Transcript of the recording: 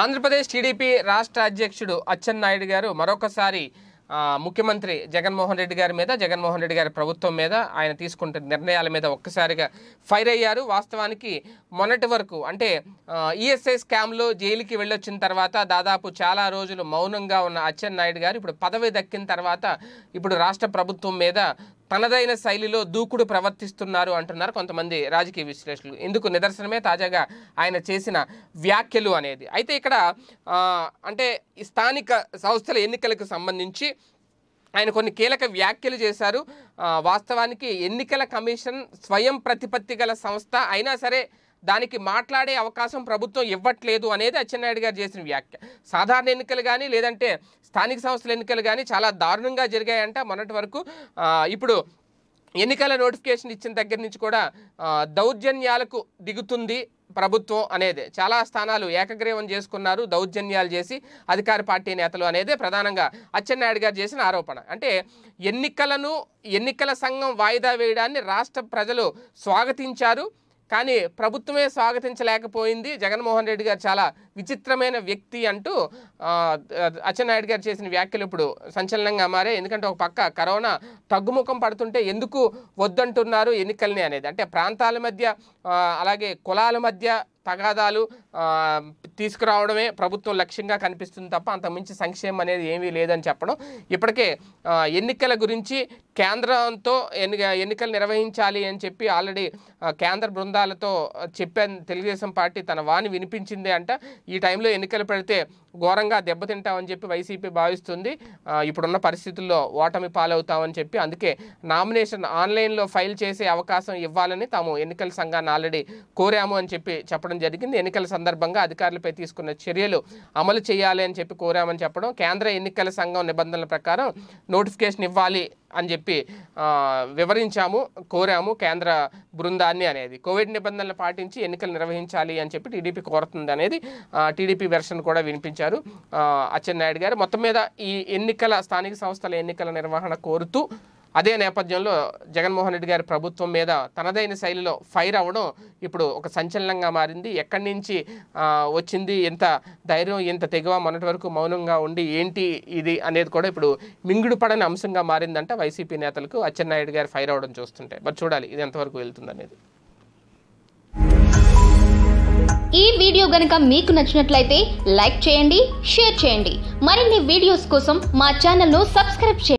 Andhra Pradesh TDP రాష్ట్ర అధ్యక్షుడు అచ్చెన్నాయుడు గారు మరొకసారి ముఖ్యమంత్రి జగన్మోహన్ రెడ్డి గారి మీద జగన్మోహన్ రెడ్డి గారి ప్రభుత్వం మీద ఆయన తీసుకుంటున్న నిర్ణయాల మీద ఒక్కసారిగా ఫైర్ అయ్యారు వాస్తవానికి మొన్నటి వరకు అంటే ఈఎస్ఐ స్కామ్లో జైలుకి వెళ్ళొచ్చిన తర్వాత దాదాపు చాలా రోజులు మౌనంగా ఉన్న అచ్చెన్నాయుడు గారు ఇప్పుడు పదవి దక్కిన తర్వాత ఇప్పుడు రాష్ట్ర ప్రభుత్వం మీద తనదైన శైలిలో దూకుడు ప్రవర్తిస్తున్నారు అంటున్నారు కొంతమంది రాజకీయ విశ్లేషకులు ఇందుకు నిదర్శనమే తాజాగా ఆయన చేసిన వ్యాఖ్యలు అనేది అయితే ఇక్కడ అంటే స్థానిక సంస్థల ఎన్నికలకు సంబంధించి ఆయన కొన్ని కీలక వ్యాఖ్యలు చేశారు వాస్తవానికి ఎన్నికల కమిషన్ స్వయం ప్రతిపత్తి గల సంస్థ అయినా సరే దానికి మాట్లాడే అవకాశం ప్రభుత్వం ఇవ్వట్లేదు అనేది అచ్చెన్నాయుడు గారు చేసిన వ్యాఖ్య సాధారణ ఎన్నికలు కానీ లేదంటే స్థానిక సంస్థల ఎన్నికలు కానీ చాలా దారుణంగా జరిగాయంట మొన్నటి వరకు ఇప్పుడు ఎన్నికల నోటిఫికేషన్ ఇచ్చిన దగ్గర నుంచి కూడా దౌర్జన్యాలకు దిగుతుంది ప్రభుత్వం అనేది చాలా స్థానాలు ఏకగ్రీవం చేసుకున్నారు దౌర్జన్యాలు చేసి అధికార పార్టీ నేతలు అనేదే ప్రధానంగా అచ్చెన్నాయుడు గారు చేసిన ఆరోపణ అంటే ఎన్నికలను ఎన్నికల సంఘం వాయిదా వేయడాన్ని రాష్ట్ర ప్రజలు స్వాగతించారు కానీ ప్రభుత్వమే స్వాగతించలేకపోయింది జగన్మోహన్ రెడ్డి గారు చాలా విచిత్రమైన వ్యక్తి అంటూ అచ్చెన్నాయుడు గారు చేసిన వ్యాఖ్యలు ఇప్పుడు సంచలనంగా మారే ఎందుకంటే ఒక పక్క కరోనా తగ్గుముఖం పడుతుంటే ఎందుకు వద్దంటున్నారు ఎన్నికలని అనేది అంటే ప్రాంతాల మధ్య అలాగే కులాల మధ్య తగాదాలు తీసుకురావడమే ప్రభుత్వం లక్ష్యంగా కనిపిస్తుంది తప్ప అంతకుమించి సంక్షేమం అనేది ఏమీ లేదని చెప్పడం ఇప్పటికే ఎన్నికల గురించి కేంద్రంతో ఎన్ని ఎన్నికలు నిర్వహించాలి అని చెప్పి ఆల్రెడీ కేంద్ర బృందాలతో చెప్పాను తెలుగుదేశం పార్టీ తన వాణి వినిపించింది అంట ఈ టైంలో ఎన్నికలు పెడితే ఘోరంగా దెబ్బతింటామని చెప్పి వైసీపీ భావిస్తుంది ఇప్పుడున్న పరిస్థితుల్లో ఓటమి పాలవుతామని చెప్పి అందుకే నామినేషన్ ఆన్లైన్లో ఫైల్ చేసే అవకాశం ఇవ్వాలని తాము ఎన్నికల సంఘాన్ని ఆల్రెడీ కోరాము అని చెప్పి చెప్పడం జరిగింది ఎన్నికల సందర్భంగా అధికారులపై తీసుకున్న చర్యలు అమలు చేయాలి అని చెప్పి కోరామని చెప్పడం కేంద్ర ఎన్నికల సంఘం నిబంధనల ప్రకారం నోటిఫికేషన్ ఇవ్వాలి అని చెప్పి వివరించాము కోరాము కేంద్ర బృందాన్ని అనేది కోవిడ్ నిబంధనలు పాటించి ఎన్నికలు నిర్వహించాలి అని చెప్పి టీడీపీ కోరుతుంది అనేది టీడీపీ వెర్షన్ కూడా వినిపించారు అచ్చెన్నాయుడు గారు మొత్తం మీద ఈ ఎన్నికల స్థానిక సంస్థల ఎన్నికల నిర్వహణ కోరుతూ అదే నేపథ్యంలో జగన్మోహన్ రెడ్డి గారి ప్రభుత్వం మీద తనదైన శైలిలో ఫైర్ అవ్వడం ఇప్పుడు ఒక సంచలనంగా మారింది ఎక్కడి నుంచి వచ్చింది ఎంత ధైర్యం ఎంత తెగవ మొన్నటి వరకు మౌనంగా ఉండి ఏంటి ఇది అనేది కూడా ఇప్పుడు మింగుడు పడని అంశంగా మారిందంట వైసీపీ నేతలకు అచ్చెన్నాయుడు గారు ఫైర్ అవ్వడం చూస్తుంటే మరి చూడాలి ఇది ఎంతవరకు వెళ్తుందనేది ఈ వీడియో గనుక మీకు నచ్చినట్లయితే లైక్ చేయండి షేర్ చేయండి మరిన్ని వీడియోస్ కోసం మా ను సబ్స్క్రైబ్ చేయండి